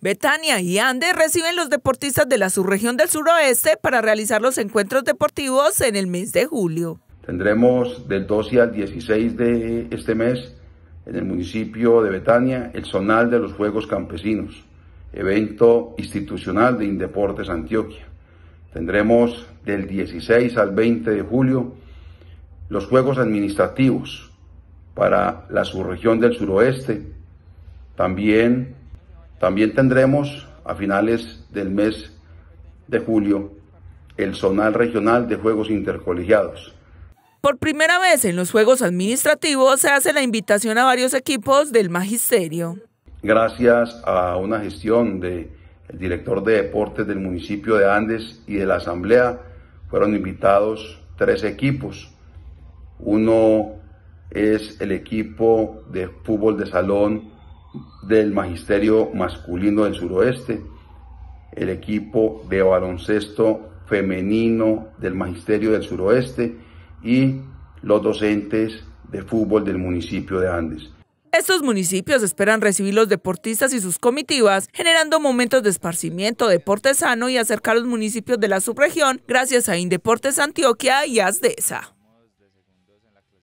Betania y Andes reciben los deportistas de la subregión del suroeste para realizar los encuentros deportivos en el mes de julio. Tendremos del 12 al 16 de este mes en el municipio de Betania el Zonal de los Juegos Campesinos, evento institucional de Indeportes Antioquia. Tendremos del 16 al 20 de julio los Juegos Administrativos para la subregión del suroeste. También también tendremos a finales del mes de julio el zonal regional de juegos intercolegiados. Por primera vez en los Juegos Administrativos se hace la invitación a varios equipos del magisterio. Gracias a una gestión del director de deportes del municipio de Andes y de la asamblea, fueron invitados tres equipos. Uno es el equipo de fútbol de salón del Magisterio Masculino del Suroeste, el equipo de baloncesto femenino del Magisterio del Suroeste y los docentes de fútbol del municipio de Andes. Estos municipios esperan recibir los deportistas y sus comitivas, generando momentos de esparcimiento, deporte sano y acercar los municipios de la subregión gracias a Indeportes Antioquia y ASDESA.